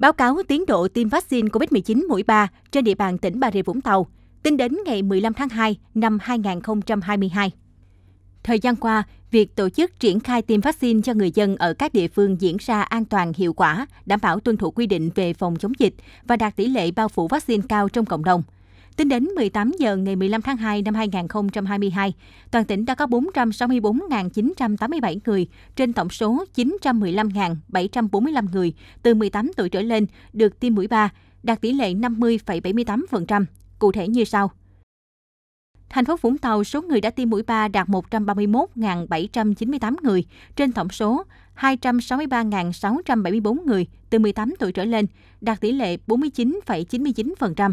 Báo cáo tiến độ tiêm vaccine COVID-19 mũi 3 trên địa bàn tỉnh Bà Rịa Vũng Tàu tính đến ngày 15 tháng 2 năm 2022. Thời gian qua, việc tổ chức triển khai tiêm vaccine cho người dân ở các địa phương diễn ra an toàn hiệu quả, đảm bảo tuân thủ quy định về phòng chống dịch và đạt tỷ lệ bao phủ vaccine cao trong cộng đồng – Tính đến 18 giờ ngày 15 tháng 2 năm 2022, toàn tỉnh đã có 464.987 người trên tổng số 915.745 người từ 18 tuổi trở lên được tiêm mũi 3, đạt tỷ lệ 50,78%, cụ thể như sau. Thành phố Vũng Tàu, số người đã tiêm mũi 3 đạt 131.798 người, trên tổng số 263.674 người từ 18 tuổi trở lên, đạt tỷ lệ 49,99%.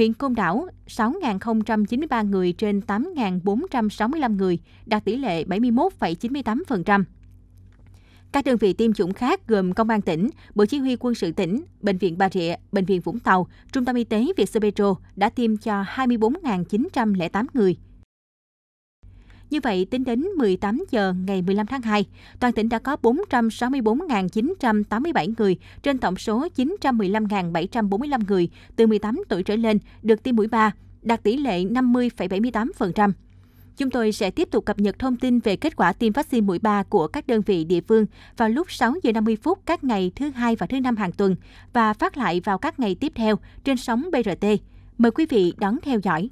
Huyện Côn Đảo 6.093 người trên 8.465 người, đạt tỷ lệ 71,98%. Các đơn vị tiêm chủng khác gồm Công an tỉnh, Bộ Chỉ huy quân sự tỉnh, Bệnh viện Bà Rịa, Bệnh viện Vũng Tàu, Trung tâm Y tế Việt Petro đã tiêm cho 24.908 người. Như vậy, tính đến 18 giờ ngày 15 tháng 2, toàn tỉnh đã có 464.987 người trên tổng số 915.745 người từ 18 tuổi trở lên được tiêm mũi 3, đạt tỷ lệ 50,78%. Chúng tôi sẽ tiếp tục cập nhật thông tin về kết quả tiêm vaccine mũi 3 của các đơn vị địa phương vào lúc 6 giờ 50 phút các ngày thứ hai và thứ năm hàng tuần và phát lại vào các ngày tiếp theo trên sóng BRT. Mời quý vị đón theo dõi.